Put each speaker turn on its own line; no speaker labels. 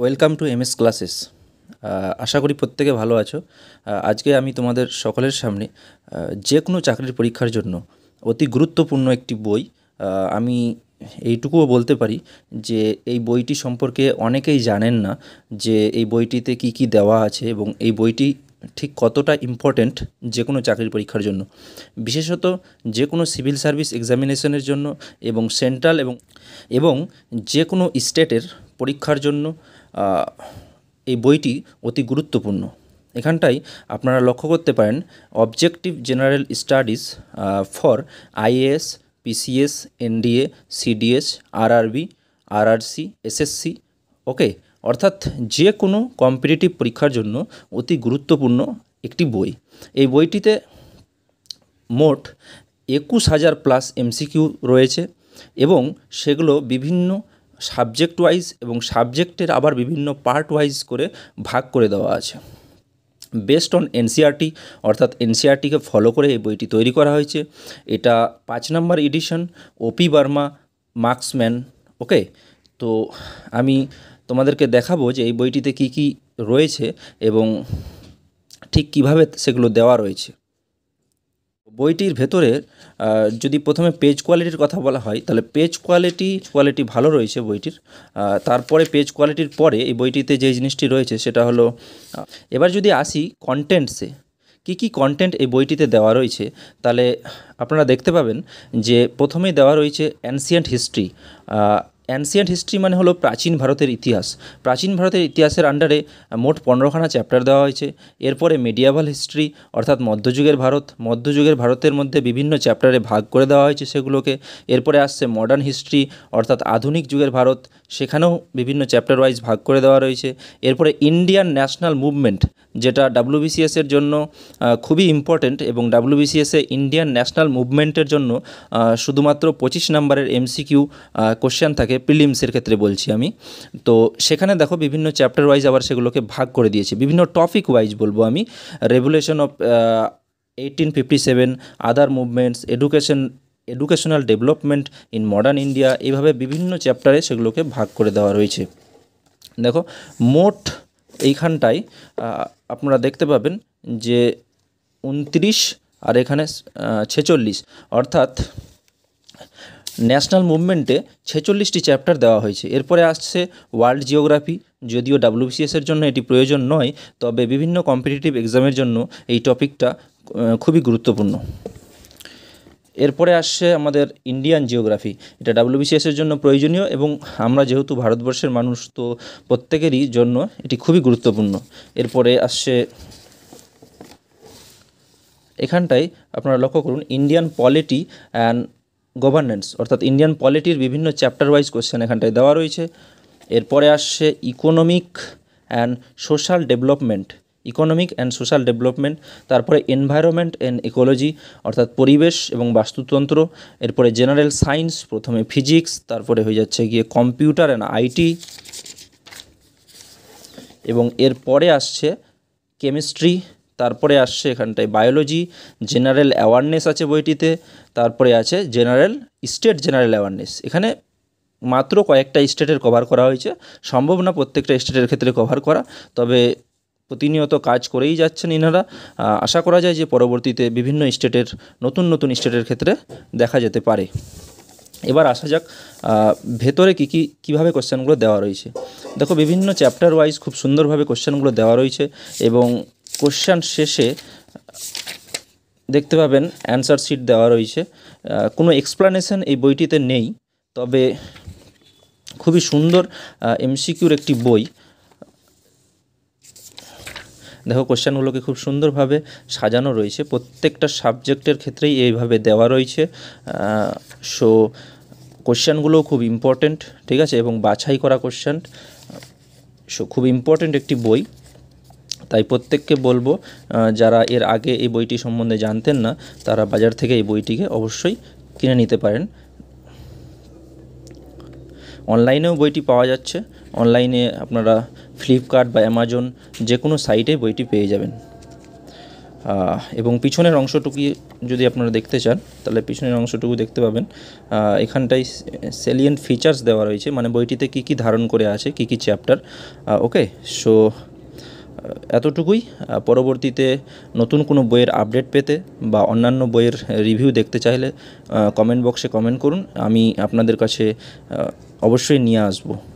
welcome to MS classes আশা করি প্রত্যেকে ভালো আছো আজকে আমি তোমাদের সকলের সামনে যে কোনো চাকরির পরীক্ষার জন্য অতি গুরুত্বপূর্ণ একটি বই আমি এইটুকুও বলতে পারি যে এই বইটি সম্পর্কে অনেকেই জানেন না যে এই বইটিতে কি কি দেওয়া আছে এবং এই বইটি ঠিক কতটা ইম্পর্ট্যান্ট যে কোনো চাকরির পরীক্ষার জন্য বিশেষত যে কোনো সিভিল সার্ভিস এক্সামিনেশনের জন্য এবং সেন্ট্রাল এবং এবং যে কোনো স্টেটের পরীক্ষার জন্য এই বইটি অতি গুরুত্বপূর্ণ এখানটাই আপনারা লক্ষ্য করতে পারেন objective general studies for IAS PCS NDA CDS RRB RRC SSC okay অর্থাৎ যে কোনো কম্পিটিটিভ পরীক্ষার জন্য অতি গুরুত্বপূর্ণ একটি বই এই বইটিতে মোট একুশ হাজার প্লাস এমসিকিউ রয়েছে এবং সেগুলো বিভিন্ন সাবজেক্ট ওয়াইজ এবং সাবজেক্টের আবার বিভিন্ন পার্ট ওয়াইজ করে ভাগ করে দেওয়া আছে বেসড অন এনসিআরটি অর্থাৎ এনসিআরটিকে e ফলো করে এই বইটি তৈরি করা হয়েছে এটা পাঁচ number edition OP Verma Marksman okay তো আমি তোমাদেরকে দেখাবো যে এই বইটিতে কি কি রয়েছে এবং ঠিক কিভাবে সেগুলো দেওয়া রয়েছে বইটির ভেতরে যদি প্রথমে পেজ কোয়ালিটির কথা বলা হয় তাহলে পেজ কোয়ালিটি কোয়ালিটি ভালো রয়েছে বইটির তারপরে পেজ কোয়ালিটির পরে এই বইটিতে যে জিনিসটি রয়েছে সেটা হলো এবার যদি আসি কন্টেন্টসে কি কি কন্টেন্ট এই বইটিতে দেওয়া রয়েছে তাহলে আপনারা দেখতে পাবেন যে প্রথমেই দেওয়া রয়েছে অ্যানসিয়েন্ট হিস্ট্রি অ্যানসিয়েন্ট হিস্ট্রি মানে হলো প্রাচীন ভারতের ইতিহাস প্রাচীন ভারতের ইতিহাসের আন্ডারে মোট পনেরোখানা চ্যাপ্টার দেওয়া হয়েছে এরপরে মিডিয়াভাল হিস্ট্রি অর্থাৎ মধ্যযুগের ভারত মধ্যযুগের ভারতের মধ্যে বিভিন্ন চ্যাপ্টারে ভাগ করে দেওয়া হয়েছে সেগুলোকে এরপরে আসছে মডার্ন হিস্ট্রি অর্থাৎ আধুনিক যুগের ভারত সেখানেও বিভিন্ন চ্যাপ্টার ওয়াইজ ভাগ করে দেওয়া রয়েছে এরপরে ইন্ডিয়ান ন্যাশনাল মুভমেন্ট যেটা ডাব্লুবিসিএসের জন্য খুবই ইম্পর্ট্যান্ট এবং ডাব্লিউবিসিএসে ইন্ডিয়ান ন্যাশনাল মুভমেন্টের জন্য শুধুমাত্র পঁচিশ নম্বরের এমসিকিউ কোশ্চেন থাকে প্রিলিমসের ক্ষেত্রে বলছি আমি তো সেখানে দেখো বিভিন্ন চ্যাপ্টার ওয়াইজ আবার সেগুলোকে ভাগ করে দিয়েছে বিভিন্ন টপিক ওয়াইজ বলবো আমি revolution of eighteen fifty seven other movements education educational development in modern India এইভাবে বিভিন্ন চ্যাপ্টারে সেগুলোকে ভাগ করে দেওয়া রয়েছে দেখো মোট এইখানটায় আপনারা দেখতে পাবেন যে উনত্রিশ আর এখানে ছেচল্লিশ অর্থাৎ ন্যাশনাল মুভমেন্টে ছেচল্লিশটি চ্যাপ্টার দেওয়া হয়েছে এরপরে আসছে ওয়ার্ল্ড জিওগ্রাফি যদিও ডাব্লিউবিসিএসের জন্য এটি প্রয়োজন নয় তবে বিভিন্ন কম্পিটিটিভ এক্সামের জন্য এই টপিকটা খুবই গুরুত্বপূর্ণ এরপরে আসছে আমাদের ইন্ডিয়ান জিওগ্রাফি এটা ডাব্লিউবিসিএসের জন্য প্রয়োজনীয় এবং আমরা যেহেতু ভারতবর্ষের মানুষ তো প্রত্যেকেরই জন্য এটি খুবই গুরুত্বপূর্ণ এরপরে আসছে এখানটায় আপনারা লক্ষ্য করুন ইন্ডিয়ান পলিটি অ্যান্ড গভর্নেন্স অর্থাৎ ইন্ডিয়ান পলিটির বিভিন্ন চ্যাপ্টার ওয়াইজ কোশ্চেন এখানটায় দেওয়া রয়েছে এরপরে আসছে economic and social development economic and social development তারপরে এনভায়রনমেন্ট অ্যান্ড ইকোলজি অর্থাৎ পরিবেশ এবং বাস্তুতন্ত্র এরপরে জেনারেল সায়েন্স প্রথমে ফিজিক্স তারপরে হয়ে যাচ্ছে গিয়ে কম্পিউটার অ্যান্ড আইটি এবং এরপরে আসছে কেমিস্ট্রি তারপরে আসছে এখানটায় বায়োলজি জেনারেল অ্যাওয়ারনেস আছে বইটিতে তারপরে আছে জেনারেল স্টেট জেনারেল অ্যাওয়ারনেস এখানে মাত্র কয়েকটা স্টেটের কভার করা হয়েছে সম্ভব না প্রত্যেকটা স্টেটের ক্ষেত্রে কভার করা তবে প্রতিনিয়ত কাজ করেই যাচ্ছেন ইনারা আশা করা যায় যে পরবর্তীতে বিভিন্ন স্টেটের নতুন নতুন স্টেটের ক্ষেত্রে দেখা যেতে পারে এবার আসা যাক ভেতরে কী কী কীভাবে কোশ্চেনগুলো দেওয়া রয়েছে দেখো বিভিন্ন চ্যাপ্টার ওয়াইজ খুব সুন্দরভাবে কোশ্চেনগুলো দেওয়া রয়েছে এবং কোশ্চান শেষে দেখতে পাবেন অ্যান্সার শিট দেওয়া রয়েছে কোনো এক্সপ্লানেশন এই বইটিতে নেই তবে খুবই সুন্দর এমসিকিউর একটি বই দেখো কোশ্চেনগুলোকে খুব সুন্দরভাবে সাজানো রয়েছে প্রত্যেকটা সাবজেক্টের ক্ষেত্রেই এইভাবে দেওয়া রয়েছে সো কোশ্চেনগুলোও খুব ইম্পর্ট্যান্ট ঠিক আছে এবং বাছাই করা কোশ্চেন সো খুব ইম্পর্ট্যান্ট একটি বই তাই প্রত্যেককে বলবো যারা এর আগে এই বইটি সম্বন্ধে জানতেন না তারা বাজার থেকে এই বইটিকে অবশ্যই কিনে নিতে পারেন অনলাইনেও বইটি পাওয়া যাচ্ছে অনলাইনে আপনারা ফ্লিপকার্ট বা অ্যামাজন যে কোনো সাইটে বইটি পেয়ে যাবেন এবং পিছনের অংশটুকু যদি আপনারা দেখতে চান তাহলে পিছনের অংশটুকু দেখতে পাবেন এখানটাই সেলিয়েন্ট ফিচার্স দেওয়া রয়েছে মানে বইটিতে কি কি ধারণ করে আছে কি কি চ্যাপ্টার ওকে সো এতটুকুই পরবর্তীতে নতুন কোনো বইয়ের আপডেট পেতে বা অন্যান্য বইয়ের রিভিউ দেখতে চাইলে কমেন্ট বক্সে কমেন্ট করুন আমি আপনাদের কাছে অবশ্যই নিয়ে আসবো